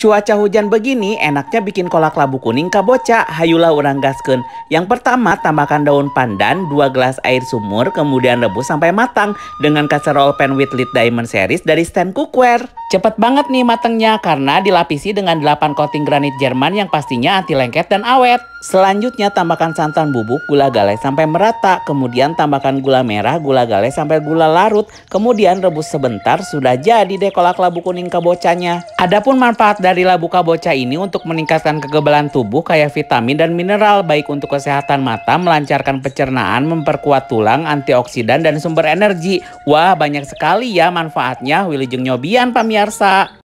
Cuaca hujan begini enaknya bikin kolak labu kuning kaboca, hayulah orang gasken. Yang pertama tambahkan daun pandan, 2 gelas air sumur, kemudian rebus sampai matang dengan casserole pan with lid diamond series dari stand cookware. Cepet banget nih matangnya karena dilapisi dengan 8 coating granit Jerman yang pastinya anti lengket dan awet. Selanjutnya tambahkan santan bubuk, gula galai sampai merata, kemudian tambahkan gula merah, gula galai sampai gula larut, kemudian rebus sebentar sudah jadi deh kolak labu kuning kabocanya. Adapun manfaat dari dari Labuka Bocah ini untuk meningkatkan kekebalan tubuh kayak vitamin dan mineral baik untuk kesehatan mata, melancarkan pencernaan, memperkuat tulang, antioksidan, dan sumber energi. Wah banyak sekali ya manfaatnya Wilujeng Nyobian Miarsa.